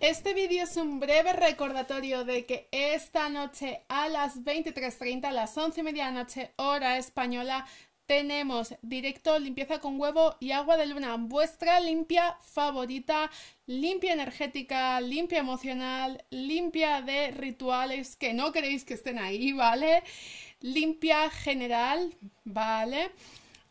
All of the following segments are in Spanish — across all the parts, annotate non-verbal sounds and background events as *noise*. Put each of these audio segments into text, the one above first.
Este vídeo es un breve recordatorio de que esta noche a las 23.30, a las 11 y media noche, hora española, tenemos directo limpieza con huevo y agua de luna, vuestra limpia favorita, limpia energética, limpia emocional, limpia de rituales que no queréis que estén ahí, ¿vale? Limpia general, ¿vale?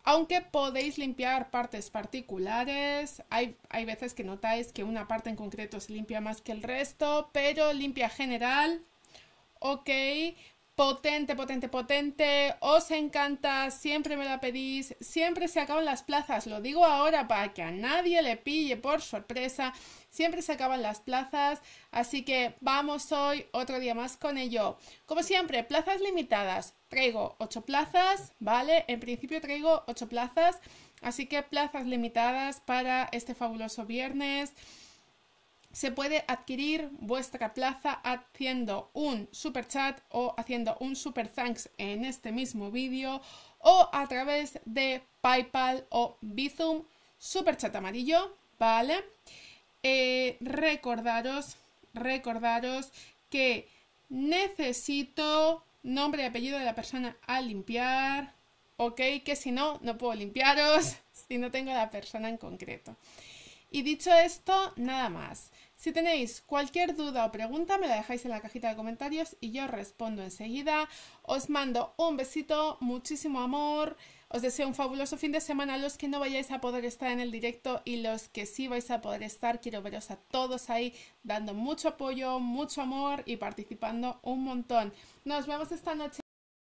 Aunque podéis limpiar partes particulares, hay, veces que notáis que una parte en concreto se limpia más que el resto, pero limpia general, ok, potente, potente, potente. Os encanta, siempre me la pedís, siempre se acaban las plazas. Lo digo ahora para que a nadie le pille por sorpresa. Siempre se acaban las plazas, así que vamos hoy otro día más con ello. Como siempre, plazas limitadas. Traigo ocho plazas, ¿vale? En principio traigo ocho plazas, así que plazas limitadas para este fabuloso viernes se puede adquirir vuestra plaza haciendo un super chat o haciendo un super thanks en este mismo vídeo o a través de PayPal o Bizum, super chat amarillo, ¿vale? Eh, recordaros, recordaros que necesito nombre y apellido de la persona a limpiar, ¿ok? Que si no, no puedo limpiaros *laughs* si no tengo la persona en concreto. Y dicho esto, nada más. Si tenéis cualquier duda o pregunta, me la dejáis en la cajita de comentarios y yo respondo enseguida. Os mando un besito, muchísimo amor. Os deseo un fabuloso fin de semana los que no vayáis a poder estar en el directo y los que sí vais a poder estar. Quiero veros a todos ahí dando mucho apoyo, mucho amor y participando un montón. Nos vemos esta noche.